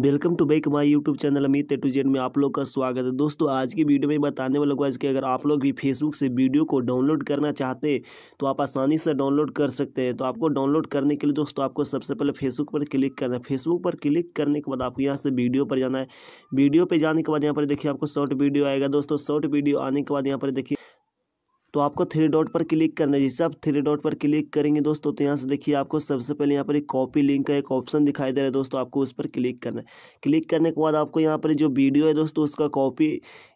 welcome to back my YouTube channel Amit to Z में आप लोग का स्वागत है दोस्तों आज की वीडियो में बताने वाला हूँ आज के अगर आप लोग भी फेसबुक से वीडियो को डाउनलोड करना चाहते तो आप आसानी से डाउनलोड कर सकते हैं तो आपको डाउनलोड करने के लिए दोस्तों आपको सबसे पहले फेसबुक पर क्लिक करना है फेसबुक पर क्लिक करने के बाद आपको यहाँ से वीडियो पर जाना है वीडियो पर जाने के बाद यहाँ पर देखिए आपको शॉर्ट वीडियो आएगा दोस्तों शॉर्ट वीडियो आने के बाद यहाँ पर देखिए तो आपको थ्री डॉट पर क्लिक करना है जैसे आप थ्री डॉट पर क्लिक करेंगे दोस्तों तो यहाँ से देखिए आपको सबसे पहले यहाँ पर एक कॉपी लिंक का एक ऑप्शन दिखाई दे रहा है दोस्तों आपको उस पर क्लिक करना है क्लिक करने के बाद आपको यहाँ पर जो वीडियो है दोस्तों उसका कॉपी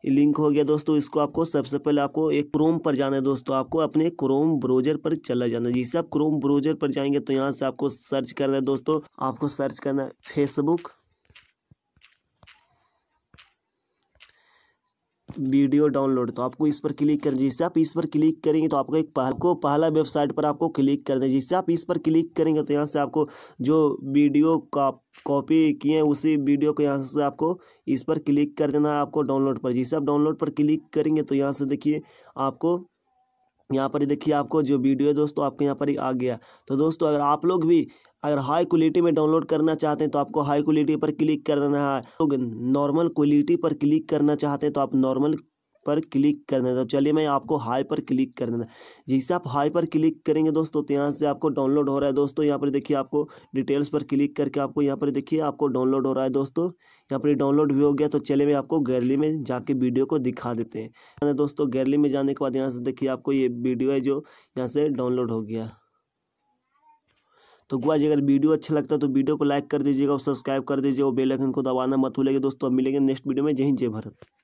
लिंक हो गया दोस्तों इसको आपको सबसे पहले आपको एक क्रोम पर जाना है दोस्तों आपको अपने क्रोम ब्रोजर पर चला जाना है जैसे आप क्रोम ब्रोजर पर जाएंगे तो यहाँ से आपको सर्च करना है दोस्तों आपको सर्च करना है फेसबुक वीडियो डाउनलोड तो आपको इस पर क्लिक कर जिससे आप इस पर क्लिक करेंगे तो आपको एक को पहला वेबसाइट पर आपको क्लिक कर दें जिससे आप इस पर क्लिक करेंगे तो यहाँ से आपको जो वीडियो का कॉपी किए उसी वीडियो को यहाँ से आपको इस पर क्लिक कर देना है आपको डाउनलोड पर जिससे आप डाउनलोड पर क्लिक करेंगे तो यहाँ से देखिए आपको यहाँ पर देखिए आपको जो वीडियो है दोस्तों आपके यहाँ पर ही आ गया तो दोस्तों अगर आप लोग भी अगर हाई क्वालिटी में डाउनलोड करना चाहते हैं तो आपको हाई क्वालिटी पर क्लिक करना है लोग नॉर्मल क्वालिटी पर क्लिक करना चाहते हैं तो आप नॉर्मल पर क्लिक कर देता हूँ तो चलिए मैं आपको हाई पर क्लिक कर देता जैसे आप हाई पर क्लिक करेंगे दोस्तों तो यहाँ से आपको डाउनलोड हो रहा है दोस्तों यहाँ पर देखिए आपको डिटेल्स पर क्लिक करके आपको यहाँ पर देखिए आपको डाउनलोड हो रहा है दोस्तों यहाँ पर डाउनलोड भी हो गया तो चलिए मैं आपको गैलरी में जाके वीडियो को दिखा देते हैं दोस्तों गैलरी में जाने के बाद यहाँ से देखिए आपको ये वीडियो है जो यहाँ से डाउनलोड हो गया तो गुआ जी अगर वीडियो अच्छा लगता है तो वीडियो को लाइक कर दीजिएगा और सब्सक्राइब कर दीजिएगा और बेल आइकन को दबाना मत भूलिएगा दोस्तों अब मिलेंगे नेक्स्ट वीडियो में जय हिंद जय भारत